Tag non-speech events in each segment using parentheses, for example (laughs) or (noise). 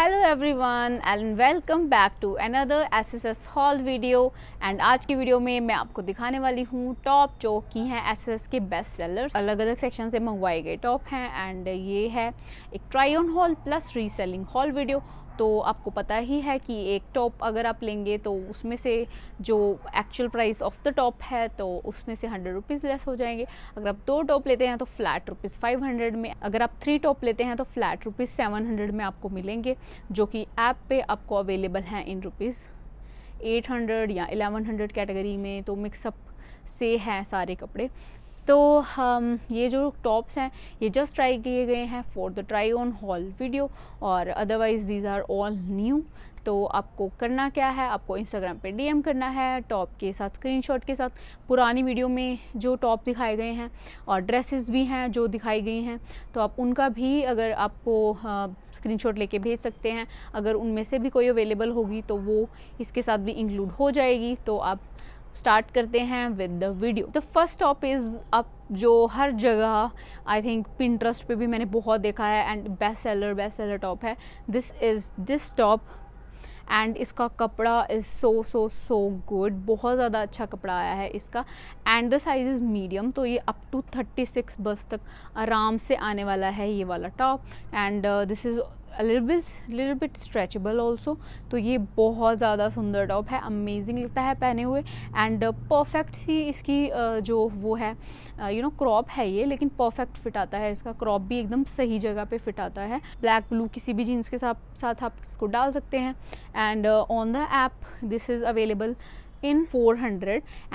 hello everyone and welcome back to another SSS haul video and आज की video में मैं आपको दिखाने वाली हूँ टॉप जो की हैं एसएसएस के बेस्ट सेलर्स अलग अलग सेक्शन से मंगवाए गए टॉप हैं एंड ये है एक try on haul plus reselling haul video तो आपको पता ही है कि एक टॉप अगर आप लेंगे तो उसमें से जो actual price of the top है तो उसमें से हंड्रेड रुपीज़ लेस हो जाएंगे अगर आप दो टॉप लेते हैं तो फ्लैट रुपीज़ फाइव हंड्रेड में अगर आप थ्री टॉप लेते हैं तो फ्लैट रुपीज़ सेवन हंड्रेड में आपको मिलेंगे जो कि ऐप पे आपको अवेलेबल हैं इन रुपीज़ एट हंड्रेड या एलेवन हंड्रेड कैटेगरी में तो मिक्सअप से हैं सारे कपड़े तो हम ये जो टॉप्स हैं ये जस्ट ट्राई किए गए हैं for the try on haul video और otherwise these are all new तो आपको करना क्या है आपको इंस्टाग्राम पे डीएम करना है टॉप के साथ स्क्रीनशॉट के साथ पुरानी वीडियो में जो टॉप दिखाए गए हैं और ड्रेसेस भी हैं जो दिखाई गई हैं तो आप उनका भी अगर आपको स्क्रीनशॉट लेके भेज सकते हैं अगर उनमें से भी कोई अवेलेबल होगी तो वो इसके साथ भी इंक्लूड हो जाएगी तो आप स्टार्ट करते हैं with the video the first top is up जो हर जगह आई थिंक पिंट्रस्ट पे भी मैंने बहुत देखा है and best seller best seller top है this is this top and इसका कपड़ा is so so so good बहुत ज़्यादा अच्छा कपड़ा आया है इसका and the size is medium तो ये अप टू थर्टी सिक्स बस तक आराम से आने वाला है ये वाला top and this is little little bit stretchable also तो ये बहुत ज़्यादा सुंदर टॉप है अमेजिंग लगता है पहने हुए एंड परफेक्ट सी इसकी जो वो है यू नो क्रॉप है ये लेकिन परफेक्ट फिट आता है इसका क्रॉप भी एकदम सही जगह पे फिट आता है ब्लैक ब्लू किसी भी जीन्स के साथ साथ आप इसको डाल सकते हैं and on the app this is available in 400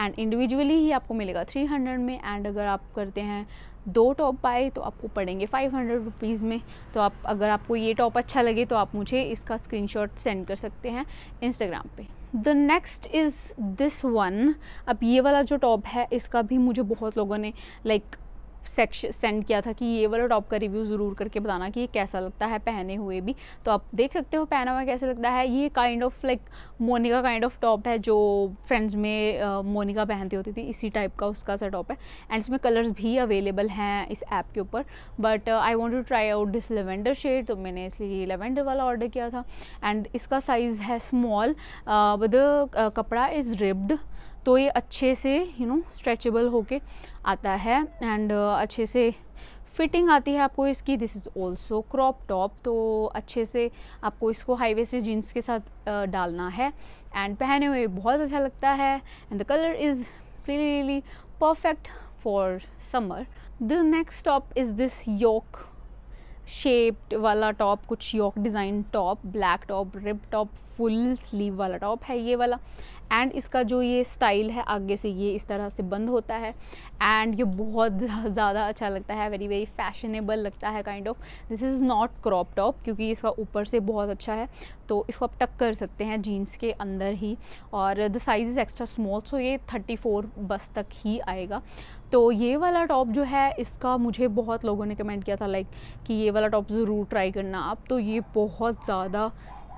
and individually ही आपको मिलेगा 300 में एंड अगर आप करते हैं दो टॉप पाए तो आपको पड़ेंगे फाइव हंड्रेड रुपीज़ में तो आप अगर आपको ये टॉप अच्छा लगे तो आप मुझे इसका स्क्रीनशॉट सेंड कर सकते हैं इंस्टाग्राम पे the next is this one अब ये वाला जो टॉप है इसका भी मुझे बहुत लोगों ने लाइक like, सेक्शन सेंड किया था कि ये वाला टॉप का रिव्यू ज़रूर करके बताना कि ये कैसा लगता है पहने हुए भी तो आप देख सकते हो पहना हुआ कैसे लगता है ये kind of like Monica kind of top है जो फ्रेंड्स में मोनिका पहनती होती थी इसी टाइप का उसका सा टॉप है एंड इसमें कलर्स भी अवेलेबल हैं इस ऐप के ऊपर but I want to try out this lavender shade तो मैंने इसलिए लेवेंडर वाला ऑर्डर किया था एंड इसका साइज़ है स्मॉल द कपड़ा इज़ रिब्ड तो ये अच्छे से यू नो स्ट्रेचेबल होके आता है एंड uh, अच्छे से फिटिंग आती है आपको इसकी this is also crop top तो अच्छे से आपको इसको हाईवे से जीन्स के साथ uh, डालना है एंड पहने हुए बहुत अच्छा लगता है and the colour is really really perfect for summer the next top is this yoke shaped वाला टॉप कुछ yoke design top black top rip top full sleeve वाला टॉप है ये वाला एंड इसका जो ये स्टाइल है आगे से ये इस तरह से बंद होता है एंड ये बहुत ज़्यादा अच्छा लगता है वेरी वेरी फैशनेबल लगता है kind of this is not crop top क्योंकि इसका ऊपर से बहुत अच्छा है तो इसको आप टक कर सकते हैं जीन्स के अंदर ही और the size is extra small so ये थर्टी फोर बस तक ही आएगा तो ये वाला टॉप जो है इसका मुझे बहुत लोगों ने कमेंट किया था लाइक कि ये वाला टॉप ज़रूर ट्राई करना आप तो ये बहुत ज़्यादा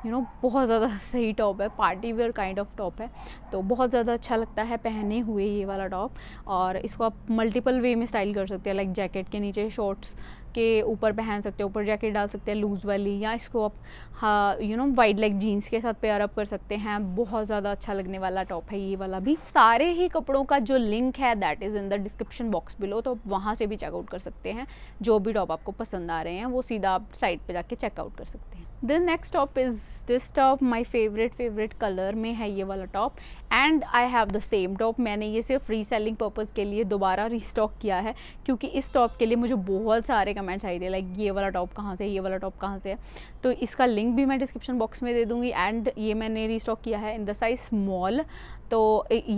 यू नो बहुत ज़्यादा (laughs) सही टॉप है party wear kind of top है तो बहुत ज़्यादा अच्छा लगता है पहने हुए ये वाला टॉप और इसको आप मल्टीपल वे में स्टाइल कर सकते हैं लाइक जैकेट के नीचे शॉर्ट्स के ऊपर पहन सकते हो ऊपर जैकेट डाल सकते हैं लूज़ वाली या इसको आप you know wide leg jeans के साथ पेयर अप कर सकते हैं बहुत ज़्यादा अच्छा लगने वाला टॉप है ये वाला भी सारे ही कपड़ों का जो लिंक है that is in the description box below तो आप वहाँ से भी चेकआउट कर सकते हैं जो भी टॉप आपको पसंद आ रहे हैं वो सीधा आप साइट पर जाके चेकआउट कर सकते हैं the next top is this top my favourite favourite colour में है ये वाला top and I have the same top मैंने ये सिर्फ रीसेलिंग पर्पज़ के लिए दोबारा रिस्टॉक किया है क्योंकि इस टॉप के लिए मुझे बहुत सारे कमेंट्स आई थे लाइक ये वाला टॉप कहाँ से ये वाला टॉप कहाँ से है तो इसका लिंक भी मैं डिस्क्रिप्शन बॉक्स में दे दूँगी एंड ये मैंने रीस्टॉक किया है इन द साइज स्मॉल तो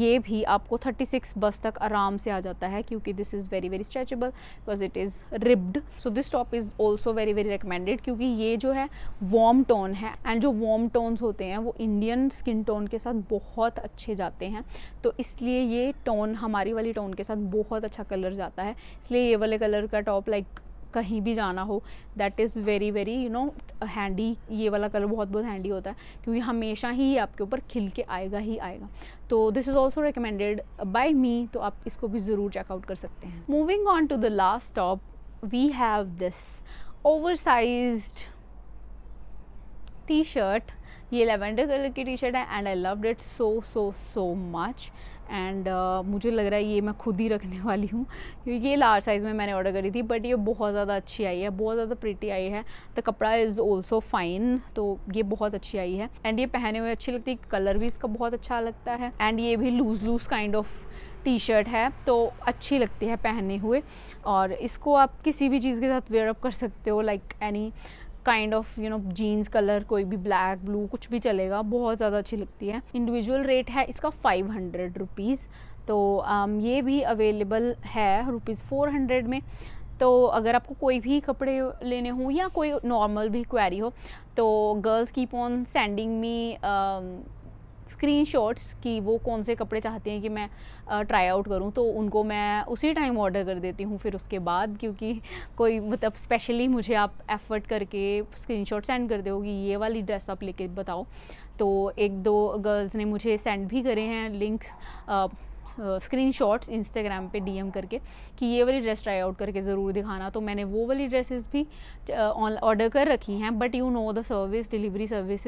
ये भी आपको 36 बस तक आराम से आ जाता है क्योंकि this is very very stretchable because it is ribbed so this top is also very very recommended क्योंकि ये जो है वॉम टोन है एंड जो वॉम टोन्स होते हैं वो इंडियन स्किन टोन के साथ बहुत अच्छे जाते हैं तो इसलिए ये टोन हमारी वाली टोन के साथ बहुत अच्छा कलर जाता है इसलिए ये वाले कलर का टॉप लाइक कहीं भी जाना हो that is very very you know handy ये वाला कलर बहुत बहुत हैंडी होता है क्योंकि हमेशा ही आपके ऊपर खिल के आएगा ही आएगा तो this is also recommended by me तो आप इसको भी ज़रूर चेकआउट कर सकते हैं moving on to the last top we have this over size T shirt ये लेवेंडर कलर की टी शर्ट है and I love it so so so much and uh, मुझे लग रहा है ये मैं खुद ही रखने वाली हूँ क्योंकि ये लार्ज साइज़ में मैंने ऑर्डर करी थी बट ये बहुत ज़्यादा अच्छी आई है बहुत ज़्यादा प्रिटी आई है द कपड़ा इज़ ऑल्सो फाइन तो ये बहुत अच्छी आई है एंड ये पहने हुए अच्छी लगती है कलर भी इसका बहुत अच्छा लगता है एंड ये भी loose loose kind of T shirt है तो अच्छी लगती है पहने हुए और इसको आप किसी भी चीज़ के साथ वेयरअप कर सकते हो like any kind of you know jeans colour कोई भी ब्लैक ब्लू कुछ भी चलेगा बहुत ज़्यादा अच्छी लगती है इंडिविजुअल रेट है इसका फाइव हंड्रेड रुपीज़ तो um, ये भी अवेलेबल है रुपीज़ फोर हंड्रेड में तो अगर आपको कोई भी कपड़े लेने हों या कोई नॉर्मल भी क्वेरी हो तो girls keep on sending me screenshots कि वो कौन से कपड़े चाहते हैं कि मैं ट्राई आउट करूँ तो उनको मैं उसी टाइम ऑर्डर कर देती हूँ फिर उसके बाद क्योंकि कोई मतलब स्पेशली मुझे आप एफर्ट करके स्क्रीन शॉट सेंड कर दोगे ये वाली ड्रेस आप लेके बताओ तो एक दो गर्ल्स ने मुझे सेंड भी करे हैं लिंक्स स्क्रीन शॉट्स इंस्टाग्राम पर डी करके कि ये वाली ड्रेस ट्राई आउट करके ज़रूर दिखाना तो मैंने वो वाली ड्रेसेस भी ऑर्डर uh, कर रखी हैं but you know the service delivery service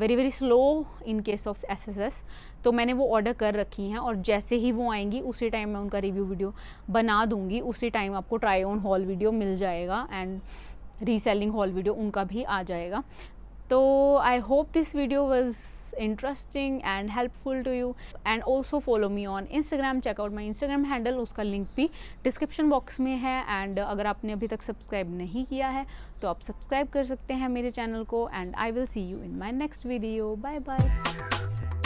very very slow in case of S S S तो मैंने वो ऑर्डर कर रखी हैं और जैसे ही वो आएंगी उसी टाइम मैं उनका रिव्यू वीडियो बना दूंगी उसी टाइम आपको ट्राई ऑन हॉल वीडियो मिल जाएगा एंड रीसेलिंग हॉल वीडियो उनका भी आ जाएगा तो I hope this video was interesting and helpful to you and also follow me on Instagram check out my Instagram handle उसका लिंक भी डिस्क्रिप्शन बॉक्स में है एंड अगर आपने अभी तक सब्सक्राइब नहीं किया है तो आप सब्सक्राइब कर सकते हैं मेरे चैनल को and I will see you in my next video bye bye